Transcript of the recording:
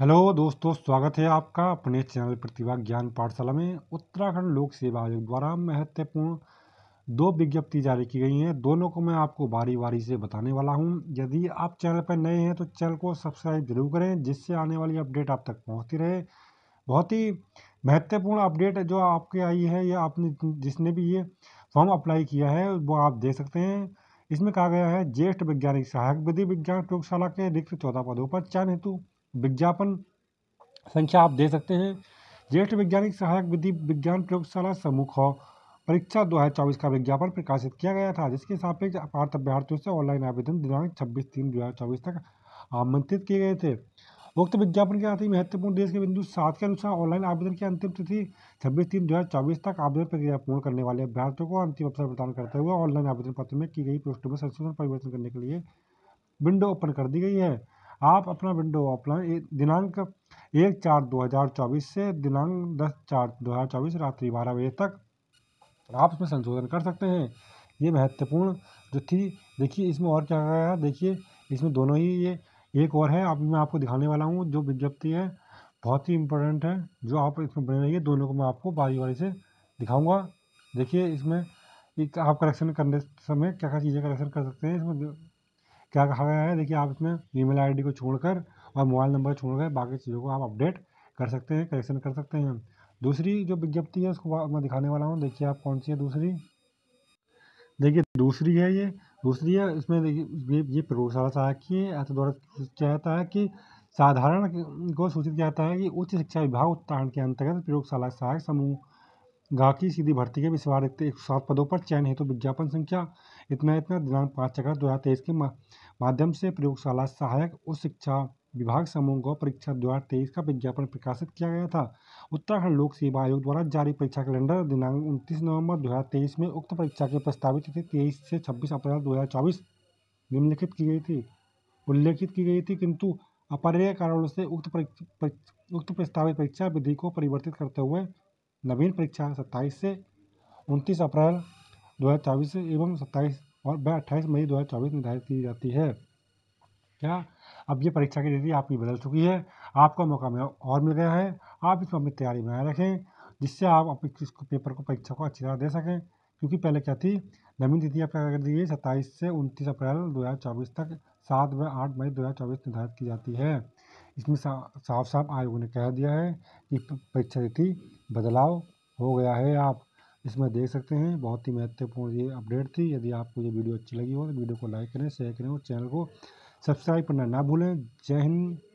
hello दोस्तों स्वागत है आपका अपने चैनल प्रतिभा ज्ञान पाठशाला में उत्तराखंड लोक सेवा आयोग द्वारा महत्वपूर्ण दो विज्ञप्ति जारी की गई हैं दोनों को मैं आपको बारी बारी से बताने वाला हूं यदि आप चैनल पर नए हैं तो चैनल को सब्सक्राइब जरूर करें जिससे आने वाली अपडेट आप तक पहुँचती रहे बहुत ही महत्वपूर्ण अपडेट जो आपके आई है या आपने जिसने भी ये फॉर्म अप्लाई किया है वो आप दे सकते हैं इसमें कहा गया है ज्येष्ठ वैज्ञानिक सहायक विधि विज्ञान प्रयोगशाला के रिक्त चौदह पदों पर चयन हेतु विज्ञापन संख्या आप दे सकते हैं ज्येष्ठ वैज्ञानिक सहायक विधि विज्ञान प्रयोगशाला समूह परीक्षा दो हज़ार चौबीस का विज्ञापन प्रकाशित किया गया था जिसके सापेक्ष पार्थ अभ्यार्थियों से ऑनलाइन आवेदन दिनांक छब्बीस तीन दो हज़ार चौबीस तक आमंत्रित किए गए थे उक्त विज्ञापन के साथ ही महत्वपूर्ण देश के बिंदु सात के अनुसार ऑनलाइन आवेदन की अंतिम तिथि छब्बीस तीन दो हज़ार चौबीस तक आवेदन प्रक्रिया पूर्ण करने वाले अभ्यर्थियों को अंतिम अवसर प्रदान करते हुए ऑनलाइन आवेदन पत्र में की गई पोस्टों में संशोधन परिवर्तन करने के लिए विंडो ओपन कर दी गई है आप अपना विंडो ऑफलाइन दिनांक एक चार दो हज़ार चौबीस से दिनांक दस चार दो हज़ार चौबीस रात्रि बारह बजे तक आप इसमें संशोधन कर सकते हैं ये महत्वपूर्ण जो थी देखिए इसमें और क्या गया देखिए इसमें दोनों ही ये एक और है अब मैं आपको दिखाने वाला हूँ जो विज्ञप्ति है बहुत ही इम्पोर्टेंट है जो आप इसमें बने रहिए दोनों को मैं आपको बारी बारी से दिखाऊँगा देखिए इसमें एक आप कलेक्शन करने समय क्या क्या चीज़ें कलेक्शन कर सकते हैं इसमें क्या कहा गया है देखिए आप इसमें ईमेल आईडी को छोड़कर और मोबाइल नंबर छोड़कर बाकी चीज़ों को आप अपडेट कर सकते हैं कलेक्शन कर सकते हैं दूसरी जो विज्ञप्ति है उसको मैं दिखाने वाला हूँ देखिए आप कौन सी है दूसरी देखिए दूसरी है ये दूसरी है इसमें देखिए ये प्रयोगशाला सहायक की द्वारा क्या जाता है कि साधारण को सूचित किया जाता है कि उच्च शिक्षा विभाग उत्तराखंड के अंतर्गत प्रयोगशाला सहायक समूह गाकी सीधी भर्ती के रिक्त एक सात पदों पर चयन हेतु तो विज्ञापन संख्या इतना इतना दिनांक पाँच अगस्त दो हज़ार तेईस के माध्यम से प्रयोगशाला सहायक उच्च शिक्षा विभाग समूह को परीक्षा दो हज़ार तेईस का विज्ञापन प्रकाशित किया गया था उत्तराखंड लोक सेवा आयोग द्वारा जारी परीक्षा कैलेंडर दिनांक उनतीस नवंबर तेईस में उक्त परीक्षा की प्रस्तावित तिथि तेईस से छब्बीस अप्रैल चौबीस निम्नलिखित की गई थी उल्लेखित की गई थी किंतु अपरिय कारणों से उक्त उक्त प्रस्तावित परीक्षा विधि को परिवर्तित करते हुए नवीन परीक्षा सत्ताईस से उनतीस अप्रैल दो हज़ार चौबीस एवं सत्ताईस और व अट्ठाईस मई दो हज़ार चौबीस निर्धारित की जाती है क्या अब ये परीक्षा की तिथि आपकी बदल चुकी है आपका मौका मिल और मिल गया है आप इसमें अपनी तैयारी बनाए रखें जिससे आप अपने पेपर को परीक्षा को अच्छी तरह दे सकें क्योंकि पहले क्या थी नवीन तिथि आप क्या कर दी गई सत्ताईस से उनतीस अप्रैल दो हज़ार चौबीस तक सात व आठ मई दो हज़ार चौबीस निर्धारित की जाती है इसमें साफ साफ आयोग ने कह दिया है कि परीक्षा तिथि बदलाव हो गया है आप इसमें देख सकते हैं बहुत ही महत्वपूर्ण ये अपडेट थी यदि आपको ये वीडियो अच्छी लगी हो तो वीडियो को लाइक करें शेयर करें और चैनल को सब्सक्राइब करना ना भूलें जय हिंद